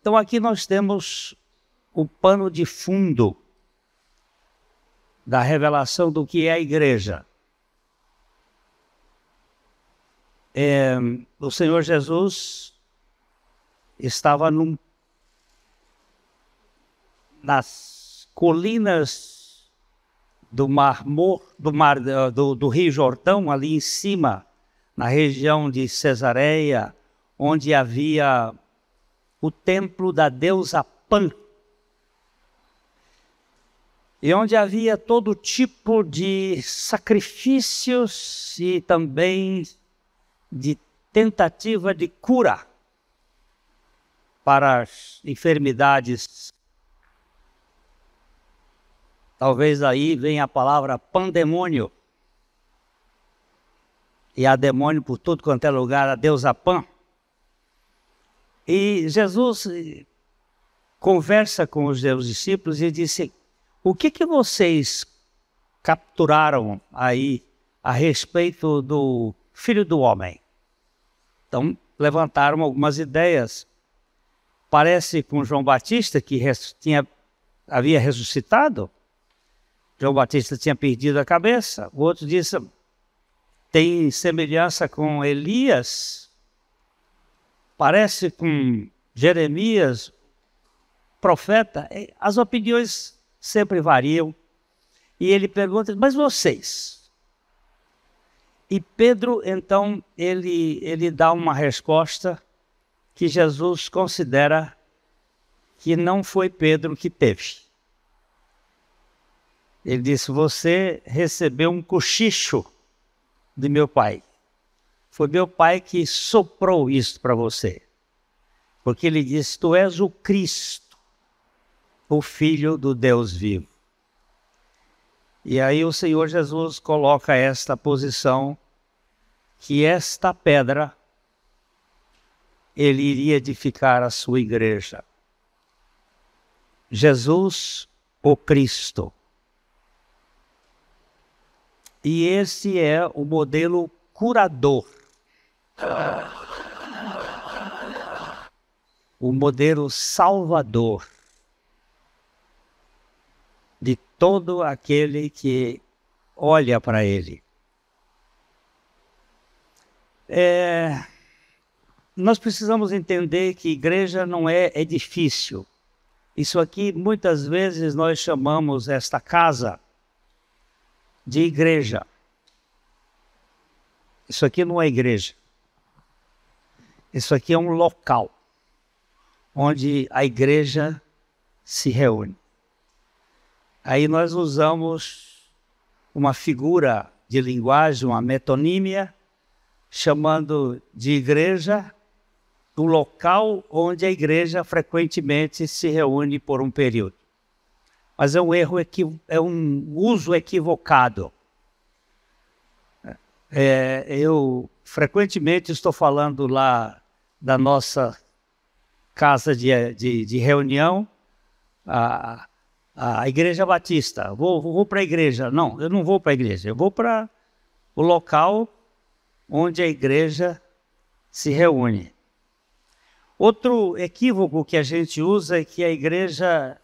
Então aqui nós temos o pano de fundo da revelação do que é a igreja. É, o Senhor Jesus estava num, nas colinas do Mar do, mar, do, do Rio Jordão, ali em cima, na região de Cesareia, onde havia o templo da deusa Pan. E onde havia todo tipo de sacrifícios e também de tentativa de cura para as enfermidades. Talvez aí venha a palavra pandemônio. E há demônio por tudo quanto é lugar, a deusa Pan. E Jesus eh, conversa com os seus discípulos e disse: O que, que vocês capturaram aí a respeito do filho do homem? Então, levantaram algumas ideias. Parece com João Batista, que tinha, havia ressuscitado. João Batista tinha perdido a cabeça. O outro disse: tem semelhança com Elias, parece com Jeremias, profeta, eh, as opiniões sempre variam. E ele pergunta: "Mas vocês?" E Pedro, então, ele ele dá uma resposta que Jesus considera que não foi Pedro que teve. Ele disse: Você recebeu um cochicho de meu pai. Foi meu pai que soprou isso para você. Porque ele disse: Tu és o Cristo, o Filho do Deus vivo. E aí o Senhor Jesus coloca esta posição que esta pedra ele iria edificar a sua igreja. Jesus, o Cristo. E esse é o modelo curador o modelo salvador de todo aquele que olha para ele. É, nós precisamos entender que igreja não é edifício. Isso aqui, muitas vezes, nós chamamos esta casa de igreja. Isso aqui não é igreja. Isso aqui é um local onde a igreja se reúne. Aí nós usamos uma figura de linguagem, uma metonímia, chamando de igreja o local onde a igreja frequentemente se reúne por um período. Mas é um erro, é um uso equivocado é, eu frequentemente estou falando lá da nossa casa de, de, de reunião, a, a Igreja Batista. Vou, vou para a igreja. Não, eu não vou para a igreja. Eu vou para o local onde a igreja se reúne. Outro equívoco que a gente usa é que a igreja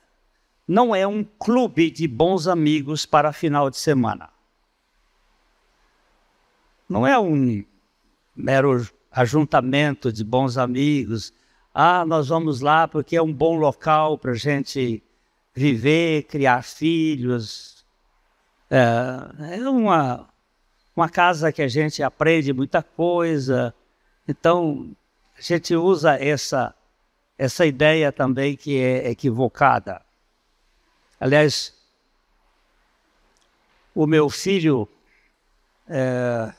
não é um clube de bons amigos para final de semana. Não é um mero ajuntamento de bons amigos. Ah, nós vamos lá porque é um bom local para a gente viver, criar filhos. É, é uma, uma casa que a gente aprende muita coisa. Então, a gente usa essa, essa ideia também que é equivocada. Aliás, o meu filho. É,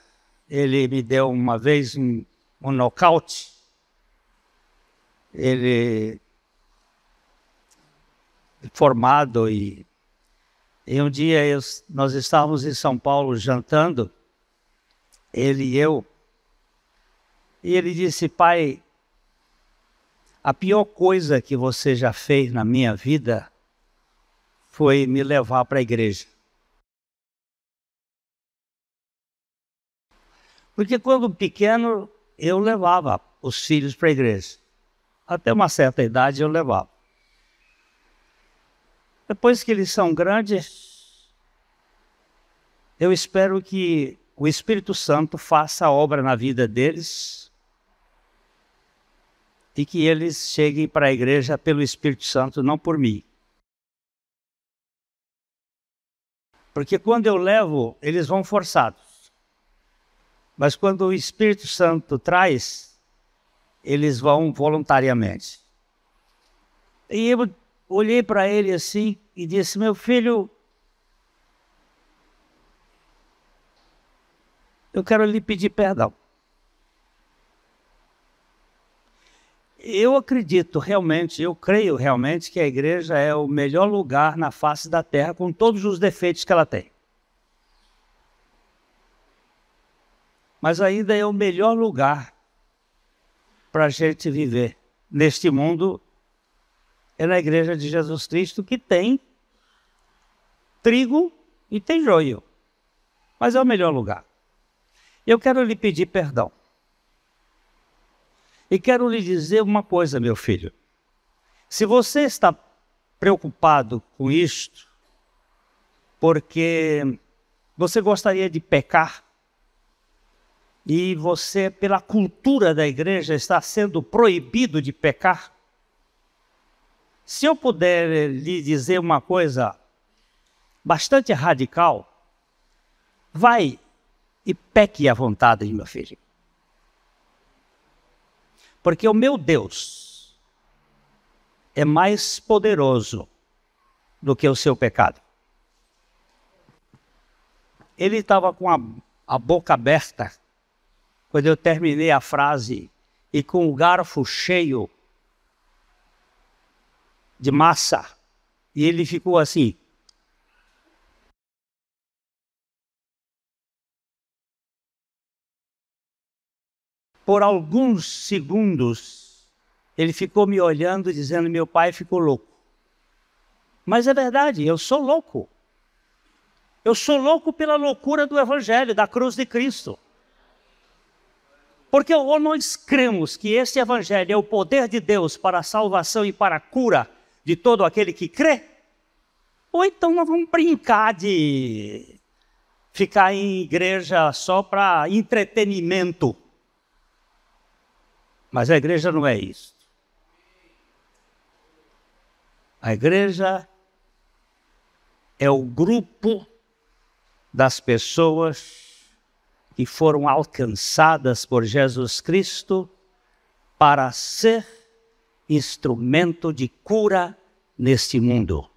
ele me deu uma vez um, um nocaute. Ele formado e, e um dia eu, nós estávamos em São Paulo jantando, ele e eu, e ele disse, pai, a pior coisa que você já fez na minha vida foi me levar para a igreja. Porque quando pequeno, eu levava os filhos para a igreja. Até uma certa idade eu levava. Depois que eles são grandes, eu espero que o Espírito Santo faça a obra na vida deles e que eles cheguem para a igreja pelo Espírito Santo, não por mim. Porque quando eu levo, eles vão forçados. Mas quando o Espírito Santo traz, eles vão voluntariamente. E eu olhei para ele assim e disse: Meu filho, eu quero lhe pedir perdão. Eu acredito realmente, eu creio realmente que a igreja é o melhor lugar na face da terra com todos os defeitos que ela tem. mas ainda é o melhor lugar para a gente viver neste mundo é na Igreja de Jesus Cristo que tem trigo e tem joio, mas é o melhor lugar. Eu quero lhe pedir perdão. E quero lhe dizer uma coisa, meu filho. Se você está preocupado com isto, porque você gostaria de pecar e você, pela cultura da igreja, está sendo proibido de pecar? Se eu puder eh, lhe dizer uma coisa bastante radical, vai e peque à vontade, meu filho. Porque o meu Deus é mais poderoso do que o seu pecado. Ele estava com a, a boca aberta quando eu terminei a frase, e com o garfo cheio de massa, e ele ficou assim. Por alguns segundos, ele ficou me olhando, dizendo: Meu pai ficou louco. Mas é verdade, eu sou louco. Eu sou louco pela loucura do Evangelho, da cruz de Cristo. Porque ou nós cremos que esse evangelho é o poder de Deus para a salvação e para a cura de todo aquele que crê, ou então nós vamos brincar de ficar em igreja só para entretenimento. Mas a igreja não é isso. A igreja é o grupo das pessoas que foram alcançadas por Jesus Cristo para ser instrumento de cura neste mundo.